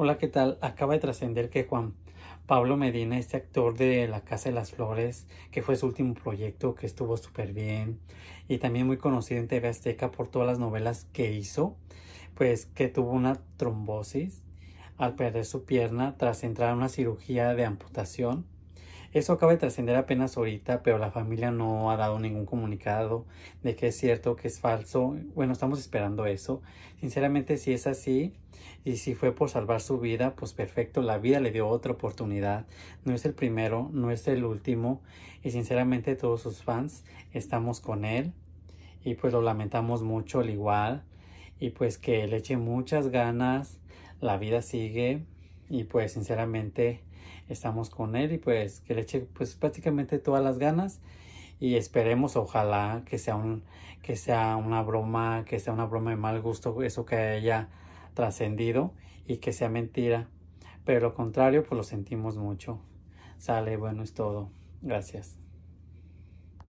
Hola, ¿qué tal? Acaba de trascender que Juan Pablo Medina, este actor de La Casa de las Flores, que fue su último proyecto, que estuvo súper bien, y también muy conocido en TV Azteca por todas las novelas que hizo, pues que tuvo una trombosis al perder su pierna tras entrar a una cirugía de amputación eso acaba de trascender apenas ahorita, pero la familia no ha dado ningún comunicado de que es cierto, que es falso. Bueno, estamos esperando eso. Sinceramente, si es así y si fue por salvar su vida, pues perfecto, la vida le dio otra oportunidad. No es el primero, no es el último. Y sinceramente, todos sus fans estamos con él. Y pues lo lamentamos mucho al igual. Y pues que le eche muchas ganas. La vida sigue. Y pues sinceramente estamos con él y pues que le eche pues prácticamente todas las ganas y esperemos ojalá que sea un que sea una broma que sea una broma de mal gusto eso que haya trascendido y que sea mentira pero lo contrario pues lo sentimos mucho sale bueno es todo gracias